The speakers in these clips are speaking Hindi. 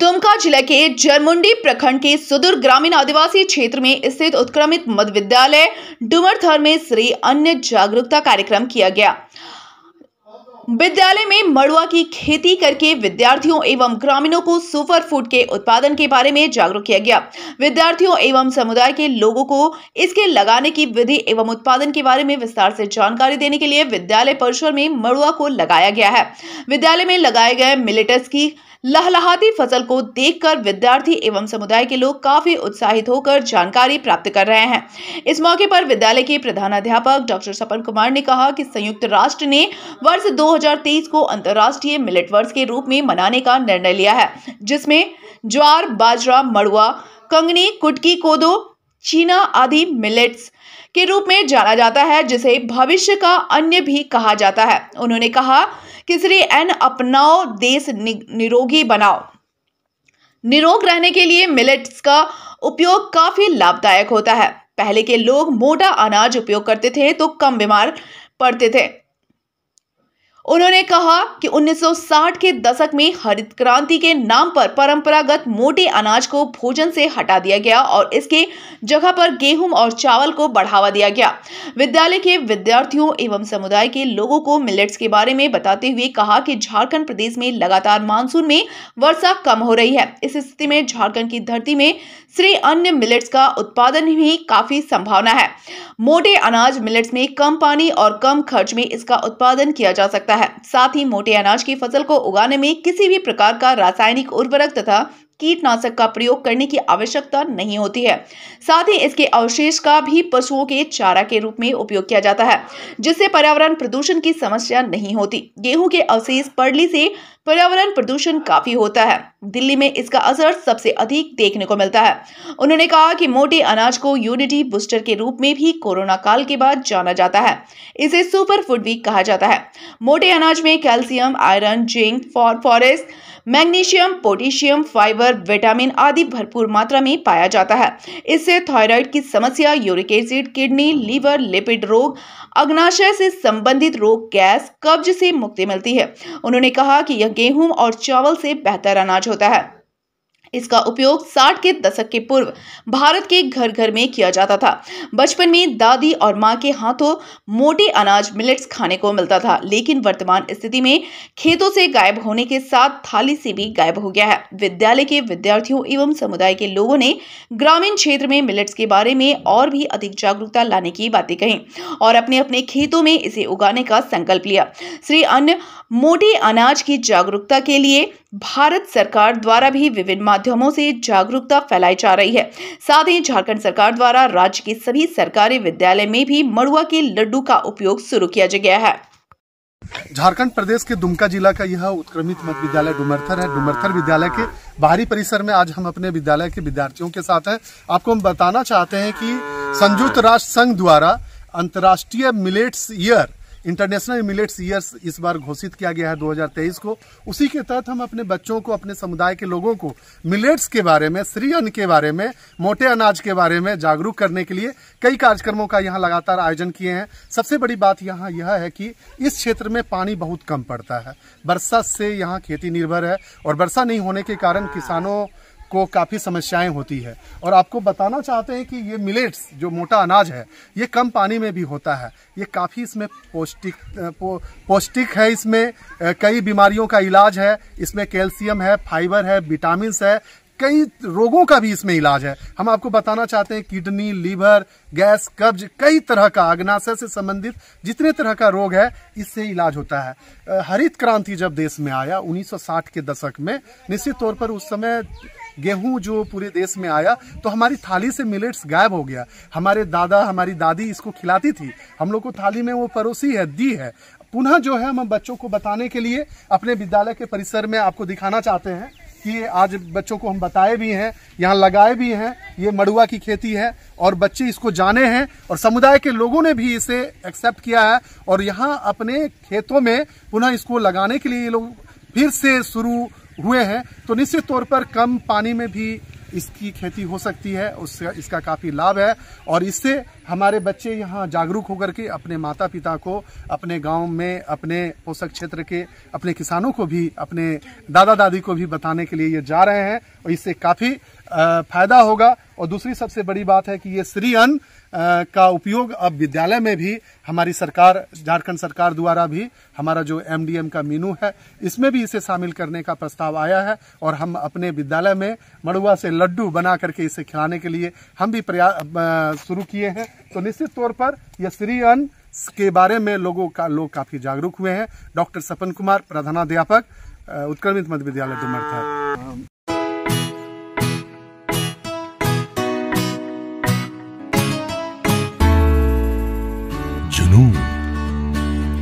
दुमका जिला के जरमुंडी प्रखंड के सुदूर ग्रामीण आदिवासी क्षेत्र में स्थित उत्क्रमित मध्य विद्यालय डुमरथर में श्री अन्य जागरूकता कार्यक्रम किया गया विद्यालय में मड़ुआ की खेती करके विद्यार्थियों एवं ग्रामीणों को सुपर फूड के उत्पादन के बारे में जागरूक किया गया विद्यार्थियों एवं समुदाय के लोगों को इसके लगाने की विधि एवं उत्पादन के बारे में विस्तार से जानकारी देने के लिए विद्यालय परिसर में मड़ुआ को लगाया गया है विद्यालय में लगाए गए मिलेटस की लहलहाती फसल को देखकर विद्यार्थी एवं समुदाय के लोग काफी उत्साहित होकर जानकारी प्राप्त कर रहे हैं इस मौके पर विद्यालय के प्रधानाध्यापक डॉक्टर सपन कुमार ने कहा कि संयुक्त राष्ट्र ने वर्ष दो 2023 को अंतर्राष्ट्रीय मिलेट वर्ष के रूप में मनाने का निर्णय लिया है जिसमें ज्वार बाजरा मड़ुआ कंगनी कुटकी कोदो चीना आदि मिलेट्स के रूप में जाना जाता है जिसे भविष्य का अन्य भी कहा जाता है उन्होंने कहा कि श्री एन अपनाओ देश निरोगी बनाओ निरोग रहने के लिए मिलेट्स का उपयोग काफी लाभदायक होता है पहले के लोग मोटा अनाज उपयोग करते थे तो कम बीमार पड़ते थे उन्होंने कहा कि 1960 के दशक में हरित क्रांति के नाम पर परंपरागत मोटे अनाज को भोजन से हटा दिया गया और इसके जगह पर गेहूं और चावल को बढ़ावा दिया गया विद्यालय के विद्यार्थियों एवं समुदाय के लोगों को मिलेट्स के बारे में बताते हुए कहा कि झारखंड प्रदेश में लगातार मानसून में वर्षा कम हो रही है इस स्थिति में झारखंड की धरती में श्री अन्य मिलेट्स का उत्पादन ही काफी संभावना है मोटे अनाज मिलेट्स में कम पानी और कम खर्च में इसका उत्पादन किया जा सकता है है साथ ही मोटे अनाज की फसल को उगाने में किसी भी प्रकार का रासायनिक उर्वरक तथा कीटनाशक का प्रयोग करने की आवश्यकता नहीं होती है साथ ही इसके अवशेष का भी पशुओं के चारा के रूप में उपयोग किया जाता है जिससे पर्यावरण प्रदूषण की समस्या नहीं होती गेहूं के अवशेष परली से पर्यावरण प्रदूषण काफ़ी होता है दिल्ली में इसका असर सबसे अधिक देखने को मिलता है उन्होंने कहा कि मोटे अनाज को यूनिटी बूस्टर के रूप में भी कोरोना काल के बाद जाना जाता है इसे सुपर फूड वीक कहा जाता है मोटे अनाज में calcium iron zinc phosphorus magnesium potassium fibre vitamin आदि भरपूर मात्रा में पाया जाता है इससे थायराइड की समस्या uric acid kidney liver lipid रोग अग्नाशय से संबंधित रोग गैस कब्ज से मुक्ति मिलती है उन्होंने कहा कि यह गेहूं और चावल से बेहतर अनाज होता है इसका उपयोग 60 के दशक के पूर्व भारत के घर घर में किया जाता था बचपन में दादी और माँ के हाथों मोटे अनाज मिलेट्स खाने को मिलता था लेकिन वर्तमान स्थिति में खेतों से गायब होने के साथ थाली से भी गायब हो गया है विद्यालय के विद्यार्थियों एवं समुदाय के लोगों ने ग्रामीण क्षेत्र में मिलेट्स के बारे में और भी अधिक जागरूकता लाने की बातें कही और अपने अपने खेतों में इसे उगाने का संकल्प लिया श्री अन्न मोटे अनाज की जागरूकता के लिए भारत सरकार द्वारा भी विभिन्न माध्यमों से जागरूकता फैलाई जा रही है साथ ही झारखंड सरकार द्वारा राज्य के सभी सरकारी विद्यालय में भी मड़ुआ के लड्डू का उपयोग शुरू किया गया है झारखंड प्रदेश के दुमका जिला का यह उत्क्रमित मध्य विद्यालय डुमरथर है डुमरथर विद्यालय के बाहरी परिसर में आज हम अपने विद्यालय के विद्यार्थियों के साथ हैं आपको हम बताना चाहते हैं कि संयुक्त राष्ट्र संघ द्वारा अंतर्राष्ट्रीय millets year international millets years इस बार घोषित किया गया है 2023 को उसी के तहत हम अपने बच्चों को अपने समुदाय के लोगों को मिलेट्स के बारे में श्री अन्न के बारे में मोटे अनाज के बारे में जागरूक करने के लिए कई कार्यक्रमों का यहाँ लगातार आयोजन किए हैं सबसे बड़ी बात यहाँ यह है कि इस क्षेत्र में पानी बहुत कम पड़ता है बरसात से यहाँ खेती निर्भर है और वर्षा नहीं होने के कारण किसानों को काफ़ी समस्याएं होती है और आपको बताना चाहते हैं कि ये मिलेट्स जो मोटा अनाज है ये कम पानी में भी होता है ये काफ़ी इसमें पौष्टिक पौष्टिक है इसमें कई बीमारियों का इलाज है इसमें कैल्शियम है फाइबर है विटामिन है कई रोगों का भी इसमें इलाज है हम आपको बताना चाहते हैं किडनी लीवर गैस कब्ज कई तरह का अग्नाशय से संबंधित जितने तरह का रोग है इससे इलाज होता है हरित क्रांति जब देश में आया 1960 के दशक में निश्चित तौर पर उस समय गेहूं जो पूरे देश में आया तो हमारी थाली से मिलेट्स गायब हो गया हमारे दादा हमारी दादी इसको खिलाती थी हम लोग को थाली में वो परोसी है दी है पुनः जो है हम बच्चों को बताने के लिए अपने विद्यालय के परिसर में आपको दिखाना चाहते हैं कि आज बच्चों को हम बताए भी हैं यहाँ लगाए भी हैं ये मड़ुआ की खेती है और बच्चे इसको जाने हैं और समुदाय के लोगों ने भी इसे एक्सेप्ट किया है और यहाँ अपने खेतों में पुनः इसको लगाने के लिए ये लोग फिर से शुरू हुए हैं तो निश्चित तौर पर कम पानी में भी इसकी खेती हो सकती है उसका इसका काफ़ी लाभ है और इससे हमारे बच्चे यहाँ जागरूक होकर के अपने माता पिता को अपने गांव में अपने पोषक क्षेत्र के अपने किसानों को भी अपने दादा दादी को भी बताने के लिए ये जा रहे हैं और इससे काफ़ी फ़ायदा होगा और दूसरी सबसे बड़ी बात है कि ये श्री अन्न का उपयोग अब विद्यालय में भी हमारी सरकार झारखंड सरकार द्वारा भी हमारा जो एमडीएम का मीनू है इसमें भी इसे शामिल करने का प्रस्ताव आया है और हम अपने विद्यालय में मड़ुआ से लड्डू बना करके इसे खिलाने के लिए हम भी प्रयास शुरू किए हैं तो निश्चित तौर पर यह श्री अन्न के बारे में लोगों का लोग काफी जागरूक हुए हैं डॉक्टर सपन कुमार प्रधानाध्यापक उत्क्रमित मध्य विद्यालय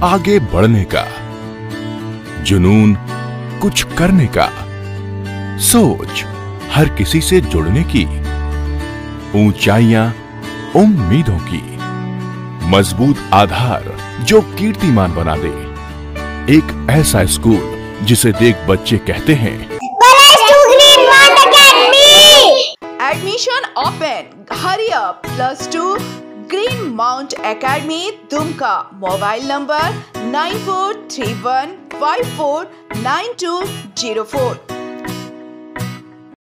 आगे बढ़ने का जुनून कुछ करने का सोच हर किसी से जुड़ने की ऊंचाइयां उम्मीदों की मजबूत आधार जो कीर्तिमान बना दे एक ऐसा स्कूल जिसे देख बच्चे कहते हैं admission open hurry up plus two green mount academy Dumka mobile number nine four three one five four nine two zero four